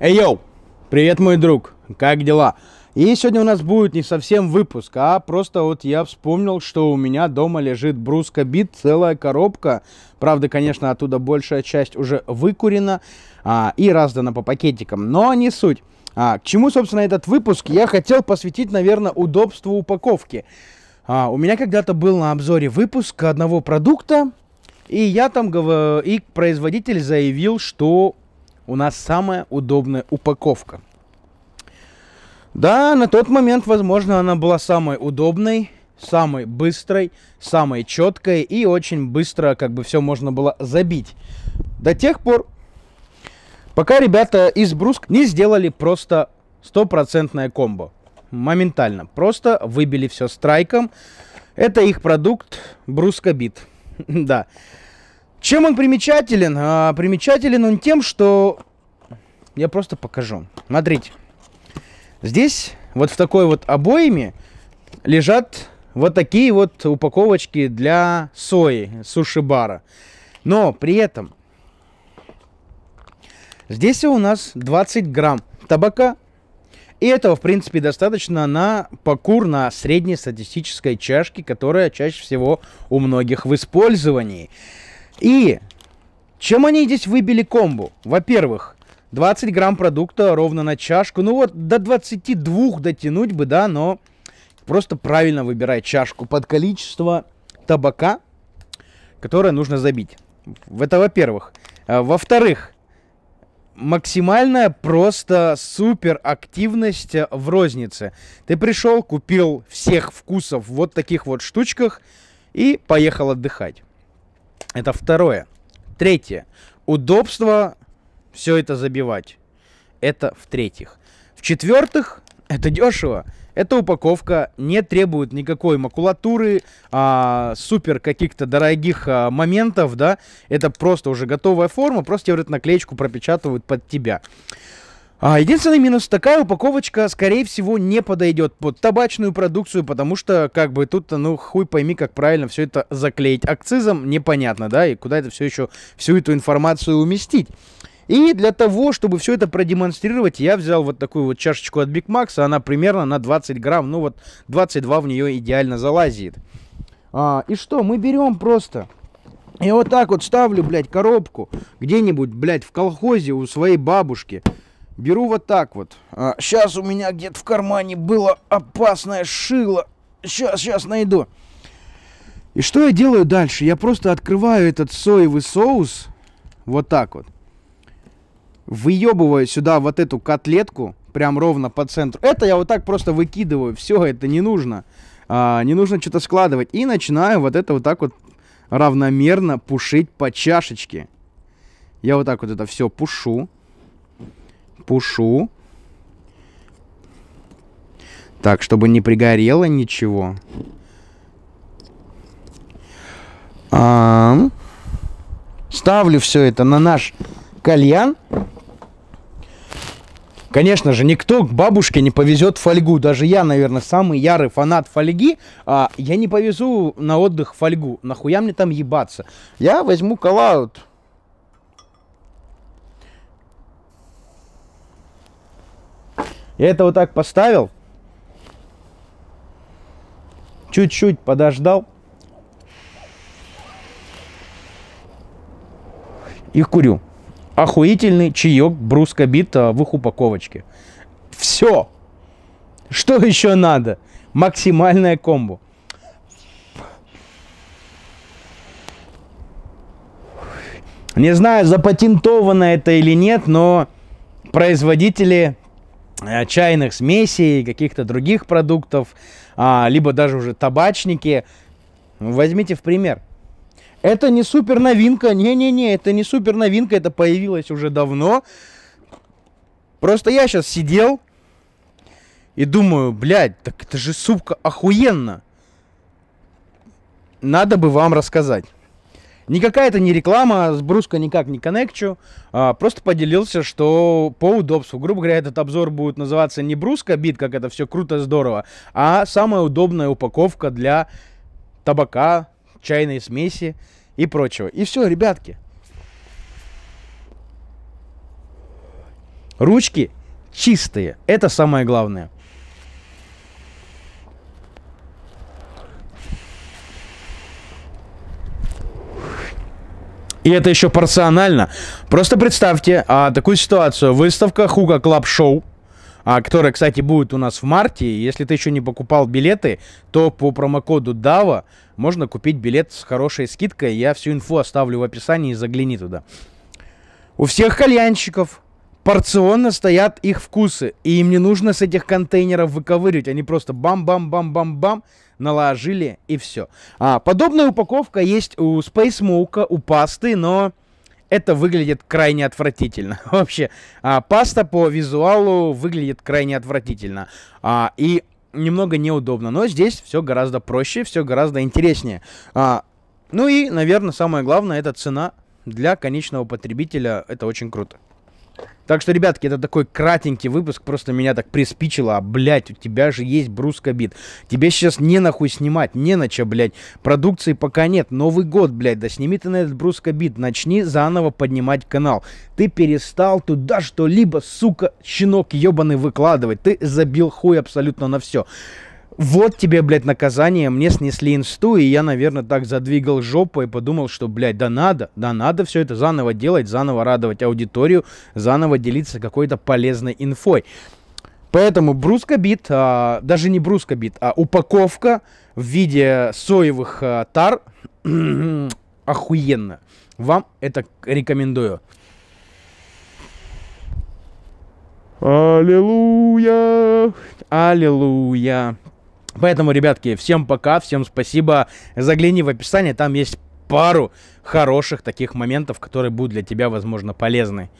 Эй, йоу! Привет, мой друг! Как дела? И сегодня у нас будет не совсем выпуск, а просто вот я вспомнил, что у меня дома лежит бруска бит, целая коробка. Правда, конечно, оттуда большая часть уже выкурена а, и раздана по пакетикам, но не суть. А, к чему, собственно, этот выпуск я хотел посвятить, наверное, удобству упаковки. А, у меня когда-то был на обзоре выпуск одного продукта, и я там и производитель заявил, что у нас самая удобная упаковка. Да, на тот момент, возможно, она была самой удобной, самой быстрой, самой четкой и очень быстро как бы все можно было забить. До тех пор, пока ребята из Бруск не сделали просто стопроцентное комбо. Моментально. Просто выбили все страйком. Это их продукт Бруска Бит. да. Чем он примечателен? А, примечателен он тем, что... Я просто покажу. Смотрите. Здесь вот в такой вот обойме лежат вот такие вот упаковочки для сои, суши-бара. Но при этом здесь у нас 20 грамм табака. И этого, в принципе, достаточно на покур на средней статистической чашке, которая чаще всего у многих в использовании. И чем они здесь выбили комбу? Во-первых, 20 грамм продукта ровно на чашку. Ну вот, до 22 дотянуть бы, да, но просто правильно выбирай чашку под количество табака, которое нужно забить. Это во-первых. А, во-вторых, максимальная просто супер активность э, в рознице. Ты пришел, купил всех вкусов вот таких вот штучках и поехал отдыхать. Это второе. Третье. Удобство все это забивать. Это в-третьих. В-четвертых, это дешево. Эта упаковка не требует никакой макулатуры, а, супер каких-то дорогих а, моментов, да. Это просто уже готовая форма, просто делают наклеечку, пропечатывают под тебя. А, единственный минус, такая упаковочка, скорее всего, не подойдет под табачную продукцию, потому что, как бы, тут, ну, хуй пойми, как правильно все это заклеить акцизом, непонятно, да, и куда это все еще, всю эту информацию уместить. И для того, чтобы все это продемонстрировать, я взял вот такую вот чашечку от Биг Макса. Она примерно на 20 грамм, ну вот 22 в нее идеально залазит. А, и что, мы берем просто... и вот так вот ставлю, блядь, коробку где-нибудь, блядь, в колхозе у своей бабушки. Беру вот так вот. А, сейчас у меня где-то в кармане было опасное шило. Сейчас, сейчас найду. И что я делаю дальше? Я просто открываю этот соевый соус. Вот так вот. Выебываю сюда вот эту котлетку. Прям ровно по центру. Это я вот так просто выкидываю. Все, это не нужно. А, не нужно что-то складывать. И начинаю вот это вот так вот равномерно пушить по чашечке. Я вот так вот это все пушу. Пушу. Так, чтобы не пригорело ничего. А -а -а. Ставлю все это на наш кальян. Конечно же, никто к бабушке не повезет фольгу. Даже я, наверное, самый ярый фанат фольги. А, я не повезу на отдых фольгу. Нахуя мне там ебаться? Я возьму коллаут Я это вот так поставил. Чуть-чуть подождал. И курю. Охуительный чаек Бруска Бит а, в их упаковочке. Все. Что еще надо? Максимальная комбо. Не знаю, запатентовано это или нет, но производители Э, чайных смесей, каких-то других продуктов, а, либо даже уже табачники. Возьмите в пример. Это не супер новинка, не-не-не, это не супер новинка, это появилось уже давно. Просто я сейчас сидел и думаю, блядь, так это же супка охуенно. Надо бы вам рассказать. Никакая это не реклама, с Бруска никак не коннекчу. А, просто поделился, что по удобству. Грубо говоря, этот обзор будет называться не Бруска бит, как это все круто, здорово, а самая удобная упаковка для табака, чайной смеси и прочего. И все, ребятки. Ручки чистые. Это самое главное. И это еще порционально. Просто представьте а, такую ситуацию. Выставка Хуга Клаб Шоу, а, которая, кстати, будет у нас в марте. Если ты еще не покупал билеты, то по промокоду DAVA можно купить билет с хорошей скидкой. Я всю инфу оставлю в описании, загляни туда. У всех кальянщиков, порционно стоят их вкусы. И им не нужно с этих контейнеров выковыривать. Они просто бам-бам-бам-бам-бам наложили и все. А, подобная упаковка есть у Space Smoke, у пасты, но это выглядит крайне отвратительно. Вообще, а, паста по визуалу выглядит крайне отвратительно. А, и немного неудобно. Но здесь все гораздо проще, все гораздо интереснее. А, ну и, наверное, самое главное, это цена для конечного потребителя. Это очень круто. Так что, ребятки, это такой кратенький выпуск, просто меня так приспичило, а, блядь, у тебя же есть брус кабит. Тебе сейчас не нахуй снимать, не на чё, блядь. Продукции пока нет, Новый год, блядь, да сними ты на этот брус кабит, начни заново поднимать канал. Ты перестал туда что-либо, сука, щенок ебаный выкладывать, ты забил хуй абсолютно на все вот тебе, блядь, наказание, мне снесли инсту, и я, наверное, так задвигал жопу и подумал, что, блядь, да надо, да надо все это заново делать, заново радовать аудиторию, заново делиться какой-то полезной инфой. Поэтому брускобит, а, даже не брускобит, а упаковка в виде соевых а, тар охуенно. Вам это рекомендую. Аллилуйя! Аллилуйя! Поэтому, ребятки, всем пока, всем спасибо. Загляни в описание, там есть пару хороших таких моментов, которые будут для тебя, возможно, полезны.